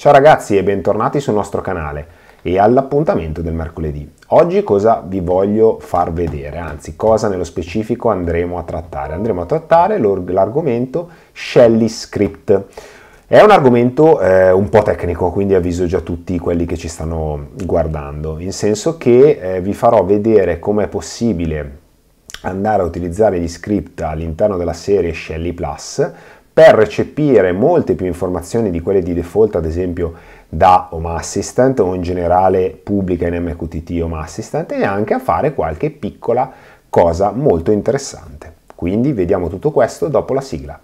Ciao ragazzi e bentornati sul nostro canale e all'appuntamento del mercoledì. Oggi cosa vi voglio far vedere, anzi cosa nello specifico andremo a trattare? Andremo a trattare l'argomento Shelly Script. È un argomento eh, un po' tecnico, quindi avviso già tutti quelli che ci stanno guardando, in senso che eh, vi farò vedere come è possibile andare a utilizzare gli script all'interno della serie Shelly Plus per recepire molte più informazioni di quelle di default, ad esempio da Home Assistant o in generale pubblica in MQTT Home Assistant e anche a fare qualche piccola cosa molto interessante. Quindi vediamo tutto questo dopo la sigla.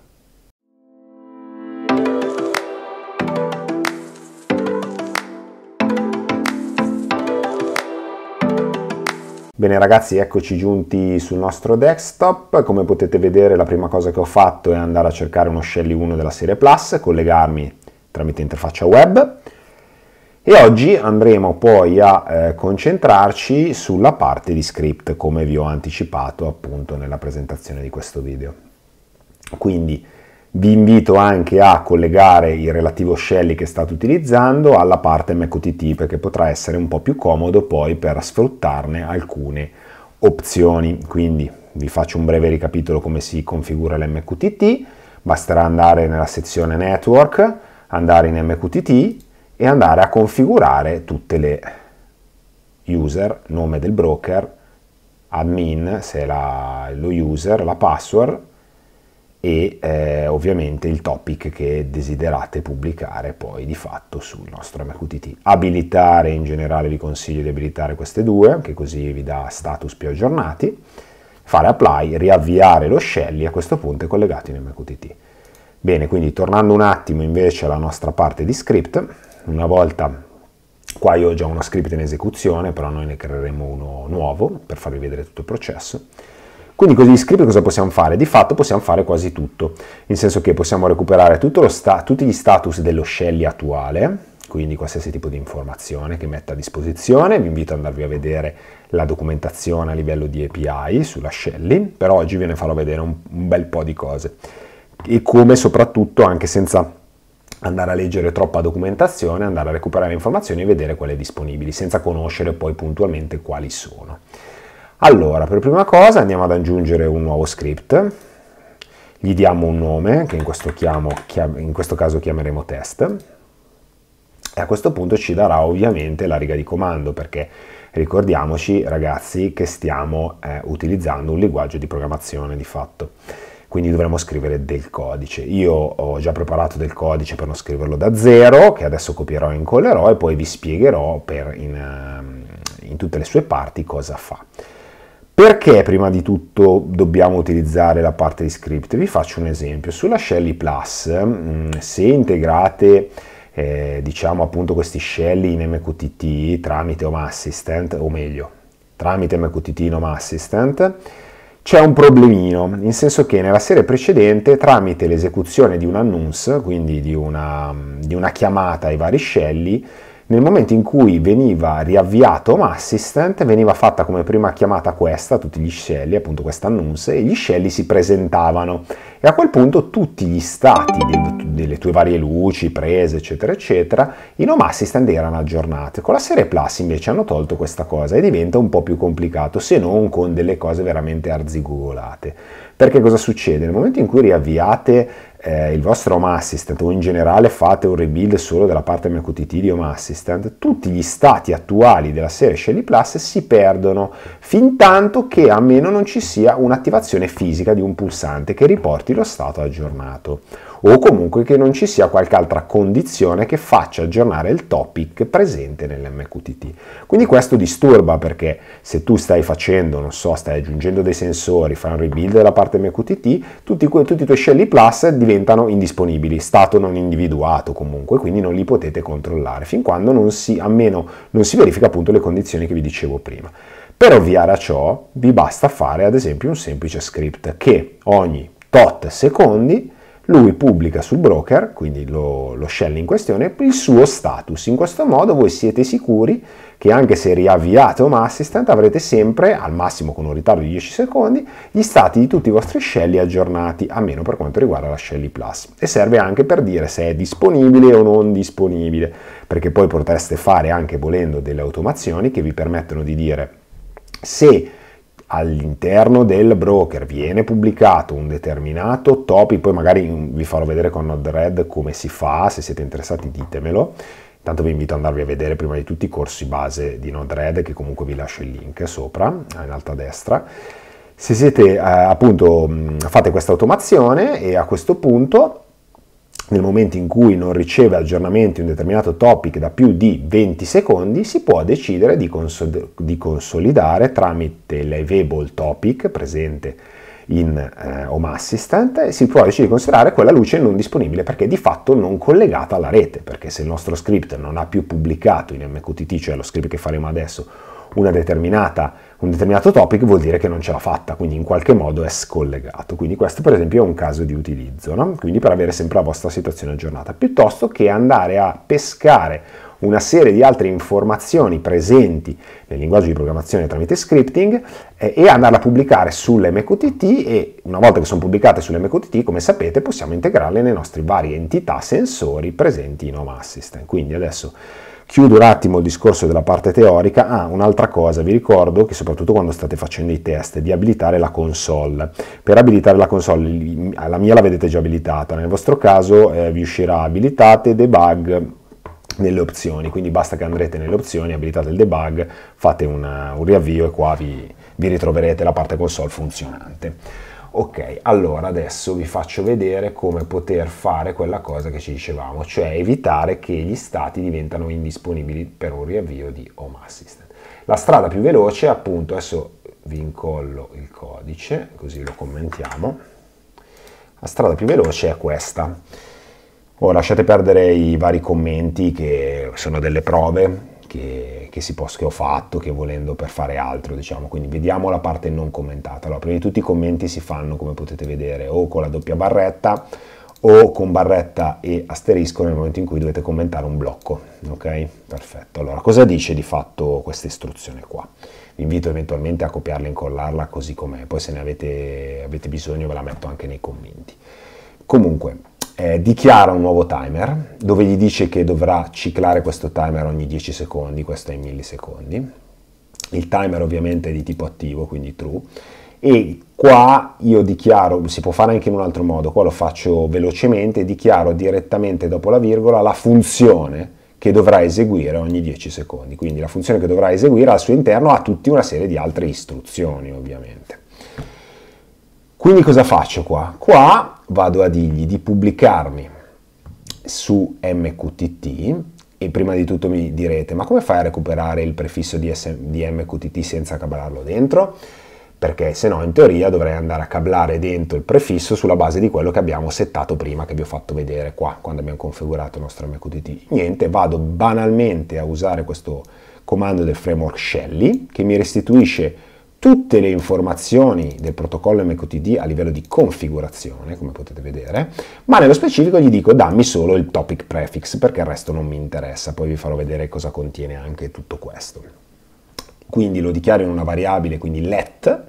Bene ragazzi, eccoci giunti sul nostro desktop. Come potete vedere, la prima cosa che ho fatto è andare a cercare uno Shelly 1 della serie Plus, collegarmi tramite interfaccia web e oggi andremo poi a eh, concentrarci sulla parte di script come vi ho anticipato appunto nella presentazione di questo video. Quindi vi invito anche a collegare il relativo shell che state utilizzando alla parte MQTT perché potrà essere un po' più comodo poi per sfruttarne alcune opzioni. Quindi vi faccio un breve ricapitolo come si configura l'MQTT. Basterà andare nella sezione network, andare in MQTT e andare a configurare tutte le user, nome del broker, admin se la, lo user, la password e eh, ovviamente il topic che desiderate pubblicare poi di fatto sul nostro MQTT. Abilitare in generale vi consiglio di abilitare queste due, che così vi dà status più aggiornati, fare apply, riavviare lo shell e a questo punto è collegato in MQTT. Bene, quindi tornando un attimo invece alla nostra parte di script, una volta qua io ho già uno script in esecuzione, però noi ne creeremo uno nuovo per farvi vedere tutto il processo quindi con gli script cosa possiamo fare? Di fatto possiamo fare quasi tutto, nel senso che possiamo recuperare sta, tutti gli status dello Shelly attuale, quindi qualsiasi tipo di informazione che metta a disposizione. Vi invito ad andarvi a vedere la documentazione a livello di API sulla Shelly, però oggi ve ne farò vedere un, un bel po' di cose. E come soprattutto, anche senza andare a leggere troppa documentazione, andare a recuperare informazioni e vedere quelle disponibili, senza conoscere poi puntualmente quali sono. Allora, per prima cosa andiamo ad aggiungere un nuovo script, gli diamo un nome che in questo, chiamo, in questo caso chiameremo test e a questo punto ci darà ovviamente la riga di comando perché ricordiamoci ragazzi che stiamo eh, utilizzando un linguaggio di programmazione di fatto quindi dovremo scrivere del codice. Io ho già preparato del codice per non scriverlo da zero, che adesso copierò e incollerò e poi vi spiegherò per, in, ehm, in tutte le sue parti cosa fa. Perché prima di tutto dobbiamo utilizzare la parte di script? Vi faccio un esempio. Sulla Shelly Plus, mm, se integrate eh, diciamo appunto questi Shelly in MQTT tramite Home Assistant, o meglio, tramite MQTT in Home Assistant, c'è un problemino, in senso che nella serie precedente tramite l'esecuzione di un annunce, quindi di una, di una chiamata ai vari Shelly, nel momento in cui veniva riavviato Home Assistant, veniva fatta come prima chiamata questa, tutti gli scelli, appunto questa annunce, e gli scelli si presentavano. E a quel punto tutti gli stati delle tue varie luci, prese, eccetera, eccetera, in Home Assistant erano aggiornati. Con la serie Plus invece hanno tolto questa cosa e diventa un po' più complicato, se non con delle cose veramente arzigogolate. Perché cosa succede? Nel momento in cui riavviate eh, il vostro home assistant o in generale fate un rebuild solo della parte MQTT di home assistant, tutti gli stati attuali della serie Shelly Plus si perdono fin tanto che a meno non ci sia un'attivazione fisica di un pulsante che riporti lo stato aggiornato o comunque che non ci sia qualche altra condizione che faccia aggiornare il topic presente nell'MQTT. Quindi questo disturba perché se tu stai facendo, non so, stai aggiungendo dei sensori, fai un rebuild della parte MQTT, tutti, tutti i tuoi shelly plus diventano indisponibili, stato non individuato comunque, quindi non li potete controllare fin quando non si, a meno non si verifica appunto le condizioni che vi dicevo prima. Per ovviare a ciò vi basta fare ad esempio un semplice script che ogni tot secondi lui pubblica sul broker, quindi lo, lo shell in questione, il suo status. In questo modo voi siete sicuri che anche se riavviate Home Assistant avrete sempre, al massimo con un ritardo di 10 secondi, gli stati di tutti i vostri scelli aggiornati, a meno per quanto riguarda la Shelly Plus. E serve anche per dire se è disponibile o non disponibile, perché poi potreste fare anche volendo delle automazioni che vi permettono di dire se all'interno del broker viene pubblicato un determinato topic, poi magari vi farò vedere con Node-RED come si fa, se siete interessati ditemelo. Intanto vi invito ad andarvi a vedere prima di tutti i corsi base di Node-RED che comunque vi lascio il link sopra, in alto a destra. Se siete eh, appunto fate questa automazione e a questo punto nel momento in cui non riceve aggiornamenti un determinato topic da più di 20 secondi, si può decidere di, consol- di consolidare tramite l'evable topic presente in eh, Home Assistant, si può decidere di considerare quella luce non disponibile perché di fatto non collegata alla rete, perché se il nostro script non ha più pubblicato in MQTT, cioè lo script che faremo adesso, una determinata un determinato topic vuol dire che non ce l'ha fatta, quindi in qualche modo è scollegato. Quindi questo per esempio è un caso di utilizzo, no? quindi per avere sempre la vostra situazione aggiornata, piuttosto che andare a pescare una serie di altre informazioni presenti nel linguaggio di programmazione tramite scripting eh, e andarla a pubblicare sull'MQTT e una volta che sono pubblicate sull'MQTT, come sapete, possiamo integrarle nei nostri vari entità sensori presenti in Home Assistant. Quindi adesso Chiudo un attimo il discorso della parte teorica. Ah, un'altra cosa, vi ricordo che soprattutto quando state facendo i test, di abilitare la console. Per abilitare la console, la mia la vedete già abilitata, nel vostro caso eh, vi uscirà abilitate, debug, nelle opzioni, quindi basta che andrete nelle opzioni, abilitate il debug, fate una, un riavvio e qua vi, vi ritroverete la parte console funzionante. Ok, allora adesso vi faccio vedere come poter fare quella cosa che ci dicevamo, cioè evitare che gli stati diventano indisponibili per un riavvio di Home Assistant. La strada più veloce, appunto, adesso vi incollo il codice, così lo commentiamo. La strada più veloce è questa. Ora lasciate perdere i vari commenti che sono delle prove, che, che, posso, che, ho fatto, che volendo per fare altro, diciamo. Quindi vediamo la parte non commentata. Allora, prima di tutto i commenti si fanno, come potete vedere, o con la doppia barretta o con barretta e asterisco nel momento in cui dovete commentare un blocco. Ok? Perfetto. Allora, cosa dice di fatto questa istruzione qua? Vi invito eventualmente a copiarla e incollarla così com'è, poi se ne avete, avete bisogno ve la metto anche nei commenti. Comunque, eh, dichiara un nuovo timer dove gli dice che dovrà ciclare questo timer ogni 10 secondi, questo è in millisecondi. Il timer ovviamente è di tipo attivo, quindi true. E qua io dichiaro, si può fare anche in un altro modo, qua lo faccio velocemente, dichiaro direttamente dopo la virgola la funzione che dovrà eseguire ogni 10 secondi. Quindi la funzione che dovrà eseguire al suo interno ha tutta una serie di altre istruzioni ovviamente. Quindi cosa faccio qua? Qua vado a dirgli di pubblicarmi su MQTT e prima di tutto mi direte ma come fai a recuperare il prefisso di, SM, di MQTT senza cablarlo dentro? Perché se no in teoria dovrei andare a cablare dentro il prefisso sulla base di quello che abbiamo settato prima che vi ho fatto vedere qua quando abbiamo configurato il nostro MQTT. Niente, vado banalmente a usare questo comando del framework Shelly che mi restituisce tutte le informazioni del protocollo MQTT a livello di configurazione, come potete vedere, ma nello specifico gli dico dammi solo il topic prefix perché il resto non mi interessa, poi vi farò vedere cosa contiene anche tutto questo. Quindi lo dichiaro in una variabile, quindi let,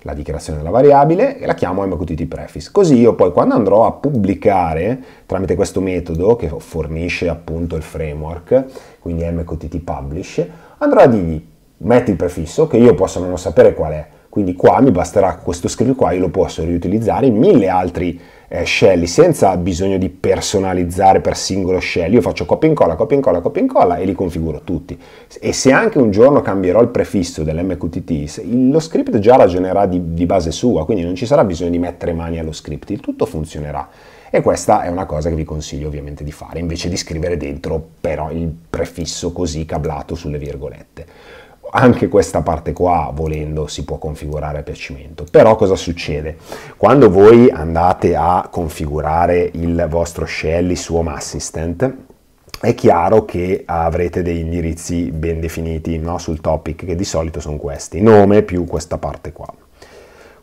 la dichiarazione della variabile e la chiamo MQTT prefix. Così io poi quando andrò a pubblicare tramite questo metodo che fornisce appunto il framework, quindi MQTT publish, andrò a dirgli metti il prefisso che io posso non sapere qual è. Quindi qua mi basterà questo script qua, io lo posso riutilizzare in mille altri eh, shell senza bisogno di personalizzare per singolo shell. Io faccio copia e incolla, copia e incolla, copia e incolla e li configuro tutti. E se anche un giorno cambierò il prefisso dell'MQTT, lo script già ragionerà di, di base sua, quindi non ci sarà bisogno di mettere mani allo script, il tutto funzionerà. E questa è una cosa che vi consiglio ovviamente di fare, invece di scrivere dentro però il prefisso così cablato sulle virgolette anche questa parte qua volendo si può configurare a piacimento però cosa succede quando voi andate a configurare il vostro shell su home assistant è chiaro che avrete dei indirizzi ben definiti no? sul topic che di solito sono questi nome più questa parte qua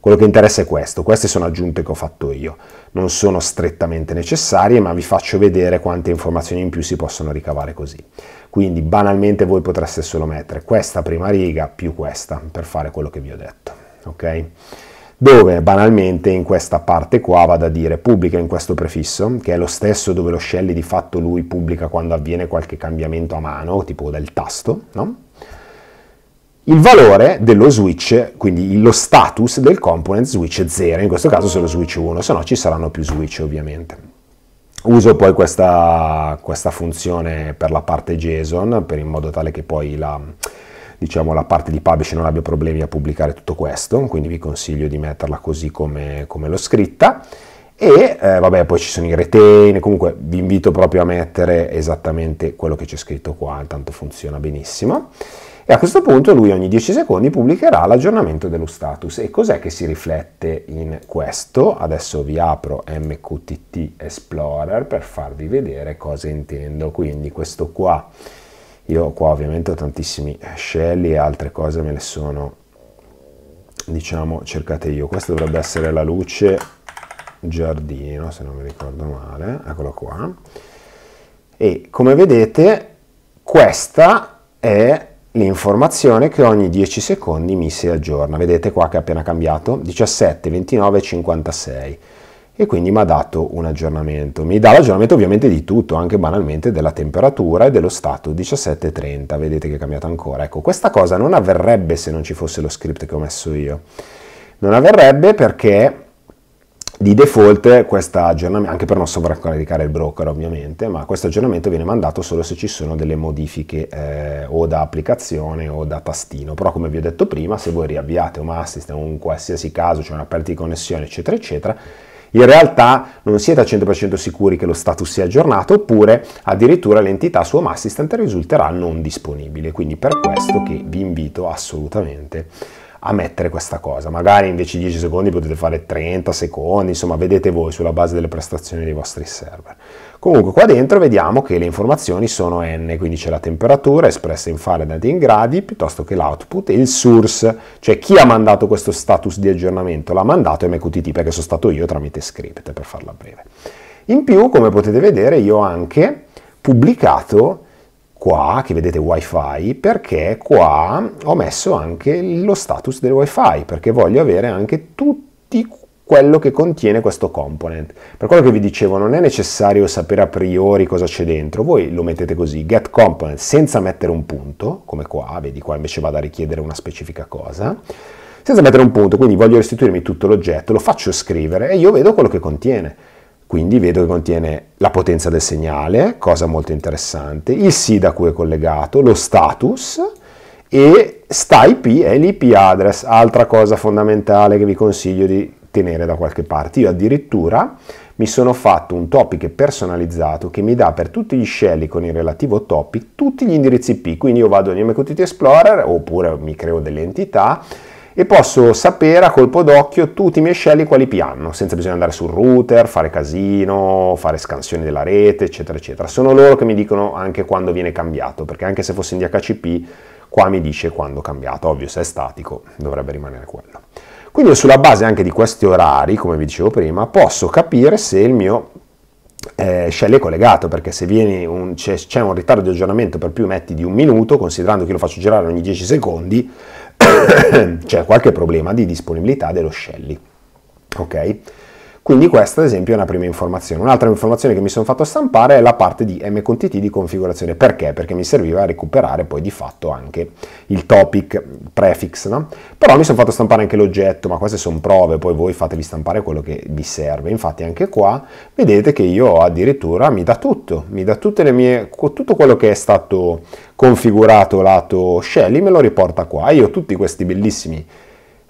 quello che interessa è questo, queste sono aggiunte che ho fatto io, non sono strettamente necessarie, ma vi faccio vedere quante informazioni in più si possono ricavare così. Quindi banalmente voi potreste solo mettere questa prima riga più questa per fare quello che vi ho detto, ok? dove banalmente in questa parte qua vado a dire pubblica in questo prefisso, che è lo stesso dove lo Shell di fatto lui pubblica quando avviene qualche cambiamento a mano, tipo del tasto, no? il valore dello switch, quindi lo status del component switch 0, in questo caso solo switch 1, se no ci saranno più switch ovviamente. Uso poi questa, questa funzione per la parte JSON, per in modo tale che poi la, diciamo, la parte di publish non abbia problemi a pubblicare tutto questo, quindi vi consiglio di metterla così come, come l'ho scritta. E eh, vabbè, poi ci sono i retain, comunque vi invito proprio a mettere esattamente quello che c'è scritto qua, intanto funziona benissimo e a questo punto lui ogni 10 secondi pubblicherà l'aggiornamento dello status. E cos'è che si riflette in questo? Adesso vi apro MQTT Explorer per farvi vedere cosa intendo. Quindi questo qua, io qua ovviamente ho tantissimi eh, shell e altre cose me le sono, diciamo, cercate io. Questa dovrebbe essere la luce giardino, se non mi ricordo male, eccolo qua. E come vedete questa è l'informazione che ogni 10 secondi mi si aggiorna. Vedete qua che è appena cambiato, 17, 29, 56 e quindi mi ha dato un aggiornamento. Mi dà l'aggiornamento ovviamente di tutto, anche banalmente della temperatura e dello stato 17.30, vedete che è cambiato ancora. Ecco, questa cosa non avverrebbe se non ci fosse lo script che ho messo io. Non avverrebbe perché di default questo aggiornamento, anche per non sovraccaricare il broker ovviamente, ma questo aggiornamento viene mandato solo se ci sono delle modifiche eh, o da applicazione o da tastino, però come vi ho detto prima, se voi riavviate un assist in un qualsiasi caso, c'è cioè una perdita di connessione eccetera eccetera, in realtà non siete al 100% sicuri che lo status sia aggiornato oppure addirittura l'entità su Home Assistant risulterà non disponibile, quindi per questo che vi invito assolutamente a mettere questa cosa. Magari invece di 10 secondi potete fare 30 secondi, insomma vedete voi sulla base delle prestazioni dei vostri server. Comunque qua dentro vediamo che le informazioni sono n, quindi c'è la temperatura espressa in Fahrenheit in gradi piuttosto che l'output e il source, cioè chi ha mandato questo status di aggiornamento l'ha mandato MQTT perché sono stato io tramite script per farla breve. In più, come potete vedere, io ho anche pubblicato qua, che vedete wifi, perché qua ho messo anche lo status del wifi, perché voglio avere anche tutti quello che contiene questo component. Per quello che vi dicevo, non è necessario sapere a priori cosa c'è dentro, voi lo mettete così, get component, senza mettere un punto, come qua, vedi qua invece vado a richiedere una specifica cosa, senza mettere un punto, quindi voglio restituirmi tutto l'oggetto, lo faccio scrivere e io vedo quello che contiene quindi vedo che contiene la potenza del segnale, cosa molto interessante, il SID a cui è collegato, lo status e sta IP è l'IP address, altra cosa fondamentale che vi consiglio di tenere da qualche parte. Io addirittura mi sono fatto un topic personalizzato che mi dà per tutti gli shell con il relativo topic tutti gli indirizzi IP, quindi io vado in MQTT Explorer oppure mi creo delle entità e posso sapere a colpo d'occhio tutti i miei scelli quali piano, senza bisogno andare sul router, fare casino, fare scansioni della rete, eccetera, eccetera. Sono loro che mi dicono anche quando viene cambiato, perché anche se fosse in DHCP, qua mi dice quando cambiato. Ovvio, se è statico, dovrebbe rimanere quello. Quindi sulla base anche di questi orari, come vi dicevo prima, posso capire se il mio eh, shell è collegato, perché se un, c'è, c'è un ritardo di aggiornamento per più metti di un minuto, considerando che lo faccio girare ogni 10 secondi, c'è qualche problema di disponibilità dello Shelly. Ok? Quindi questa ad esempio è una prima informazione. Un'altra informazione che mi sono fatto stampare è la parte di mcontt di configurazione. Perché? Perché mi serviva a recuperare poi di fatto anche il topic prefix. No? Però mi sono fatto stampare anche l'oggetto, ma queste sono prove, poi voi fatevi stampare quello che vi serve. Infatti anche qua vedete che io addirittura mi da tutto, mi dà mie, tutto quello che è stato configurato lato Shelly, me lo riporta qua. Io ho tutti questi bellissimi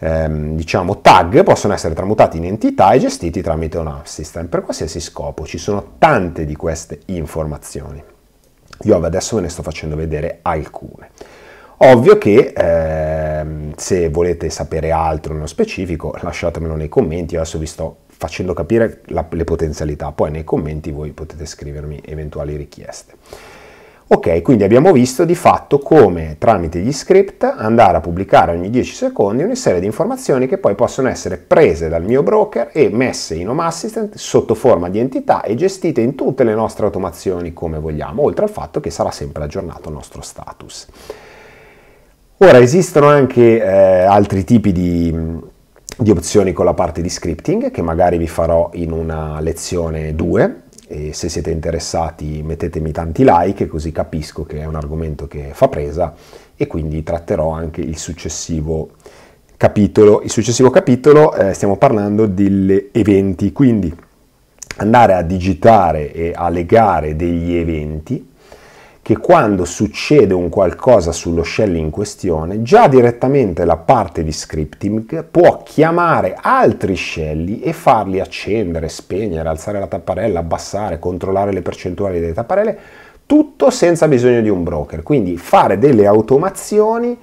ehm, diciamo, tag possono essere tramutati in entità e gestiti tramite un app per qualsiasi scopo. Ci sono tante di queste informazioni. Io adesso ve ne sto facendo vedere alcune. Ovvio che ehm, se volete sapere altro nello specifico lasciatemelo nei commenti, Io adesso vi sto facendo capire la, le potenzialità, poi nei commenti voi potete scrivermi eventuali richieste. Ok, quindi abbiamo visto di fatto come tramite gli script andare a pubblicare ogni 10 secondi una serie di informazioni che poi possono essere prese dal mio broker e messe in Home Assistant sotto forma di entità e gestite in tutte le nostre automazioni come vogliamo, oltre al fatto che sarà sempre aggiornato il nostro status. Ora esistono anche eh, altri tipi di di opzioni con la parte di scripting che magari vi farò in una lezione 2 e se siete interessati mettetemi tanti like così capisco che è un argomento che fa presa e quindi tratterò anche il successivo capitolo. Il successivo capitolo eh, stiamo parlando degli eventi, quindi andare a digitare e a legare degli eventi che quando succede un qualcosa sullo shell in questione, già direttamente la parte di scripting può chiamare altri shell e farli accendere, spegnere, alzare la tapparella, abbassare, controllare le percentuali delle tapparelle, tutto senza bisogno di un broker. Quindi fare delle automazioni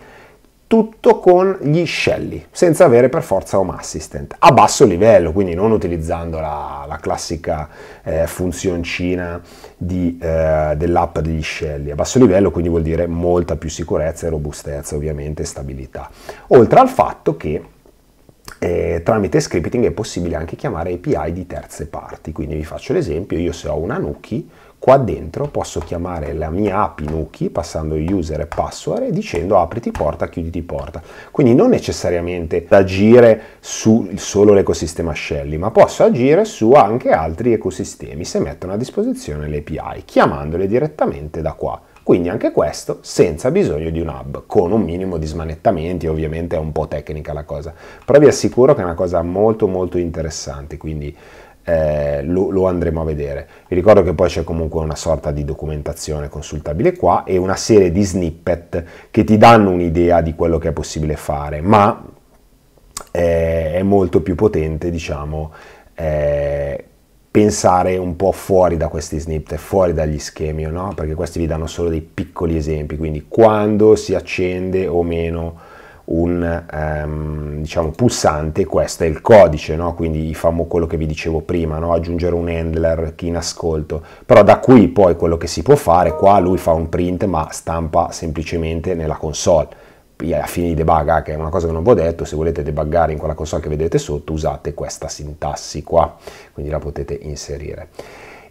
tutto con gli scelli, senza avere per forza home assistant, a basso livello, quindi non utilizzando la, la classica eh, funzioncina di, eh, dell'app degli scelli. A basso livello quindi vuol dire molta più sicurezza e robustezza, ovviamente, e stabilità. Oltre al fatto che eh, tramite scripting è possibile anche chiamare API di terze parti, quindi vi faccio l'esempio, io se ho una Nuki, Qua dentro posso chiamare la mia app Nuki passando user e password e dicendo apriti porta, chiuditi porta. Quindi non necessariamente agire su solo l'ecosistema Shelly, ma posso agire su anche altri ecosistemi se mettono a disposizione le API, chiamandole direttamente da qua. Quindi anche questo senza bisogno di un hub, con un minimo di smanettamenti, ovviamente è un po' tecnica la cosa, però vi assicuro che è una cosa molto molto interessante, quindi eh, lo, lo, andremo a vedere. Vi ricordo che poi c'è comunque una sorta di documentazione consultabile qua e una serie di snippet che ti danno un'idea di quello che è possibile fare, ma eh, è molto più potente, diciamo, eh, pensare un po' fuori da questi snippet, fuori dagli schemi, no? perché questi vi danno solo dei piccoli esempi, quindi quando si accende o meno un ehm, diciamo, pulsante, questo è il codice, no? quindi famo quello che vi dicevo prima, no? aggiungere un handler chi in ascolto, però da qui poi quello che si può fare, qua lui fa un print ma stampa semplicemente nella console a fine di debug, ah, che è una cosa che non vi ho detto, se volete debuggare in quella console che vedete sotto usate questa sintassi qua, quindi la potete inserire.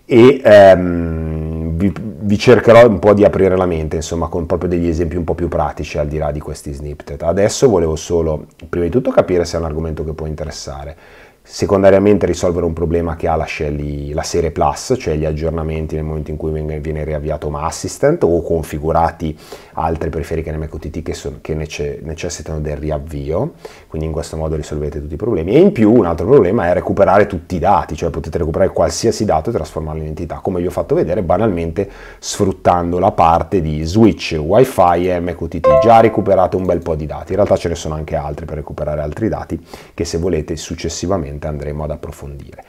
E ehm, vi, vi cercherò un po' di aprire la mente, insomma, con proprio degli esempi un po' più pratici al di là di questi snippet. Adesso volevo solo, prima di tutto, capire se è un argomento che può interessare secondariamente risolvere un problema che ha la, Shelly, la serie Plus, cioè gli aggiornamenti nel momento in cui viene riavviato Home Assistant o configurati altre periferiche nel MQTT che, sono, che nece, necessitano del riavvio, quindi in questo modo risolvete tutti i problemi. E in più un altro problema è recuperare tutti i dati, cioè potete recuperare qualsiasi dato e trasformarlo in entità, come vi ho fatto vedere banalmente sfruttando la parte di switch, wifi e MQTT. Già recuperate un bel po' di dati, in realtà ce ne sono anche altri per recuperare altri dati che se volete successivamente sicuramente andremo ad approfondire.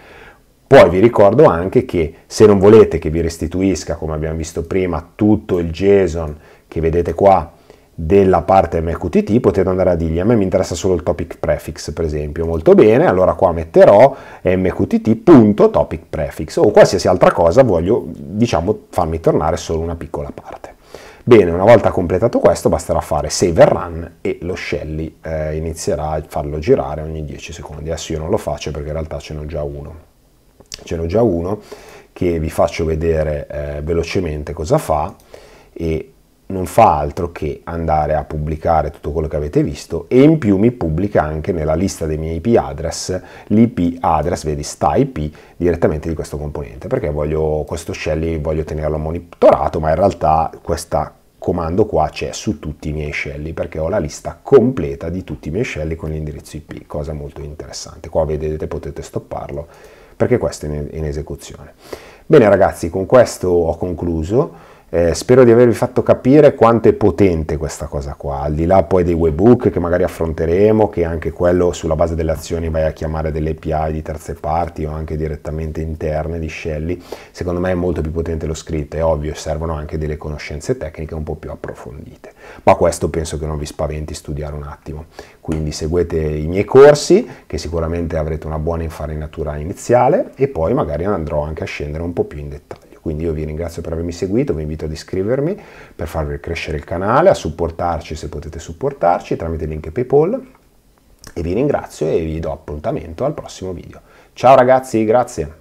Poi vi ricordo anche che se non volete che vi restituisca, come abbiamo visto prima, tutto il JSON che vedete qua della parte MQTT, potete andare a dirgli a me mi interessa solo il topic prefix, per esempio. Molto bene, allora qua metterò mqtt.topic prefix o qualsiasi altra cosa, voglio, diciamo, farmi tornare solo una piccola parte. Bene, una volta completato questo basterà fare save and run e lo Shelly eh, inizierà a farlo girare ogni 10 secondi. Adesso io non lo faccio perché in realtà ce n'ho già uno. Ce n'ho già uno che vi faccio vedere eh, velocemente cosa fa e non fa altro che andare a pubblicare tutto quello che avete visto e in più mi pubblica anche nella lista dei miei IP address l'IP address, vedi sta IP direttamente di questo componente perché voglio questo shell voglio tenerlo monitorato ma in realtà questa comando qua c'è su tutti i miei scelli perché ho la lista completa di tutti i miei scelli con l'indirizzo IP, cosa molto interessante. Qua vedete potete stopparlo perché questo è in esecuzione. Bene ragazzi, con questo ho concluso. Eh, spero di avervi fatto capire quanto è potente questa cosa qua, al di là poi dei webhook che magari affronteremo, che anche quello sulla base delle azioni vai a chiamare delle API di terze parti o anche direttamente interne di Shelly, secondo me è molto più potente lo scritto, è ovvio, servono anche delle conoscenze tecniche un po' più approfondite, ma questo penso che non vi spaventi studiare un attimo, quindi seguite i miei corsi che sicuramente avrete una buona infarinatura iniziale e poi magari andrò anche a scendere un po' più in dettaglio. Quindi io vi ringrazio per avermi seguito, vi invito ad iscrivermi per farvi crescere il canale, a supportarci se potete supportarci tramite link PayPal e vi ringrazio e vi do appuntamento al prossimo video. Ciao ragazzi, grazie!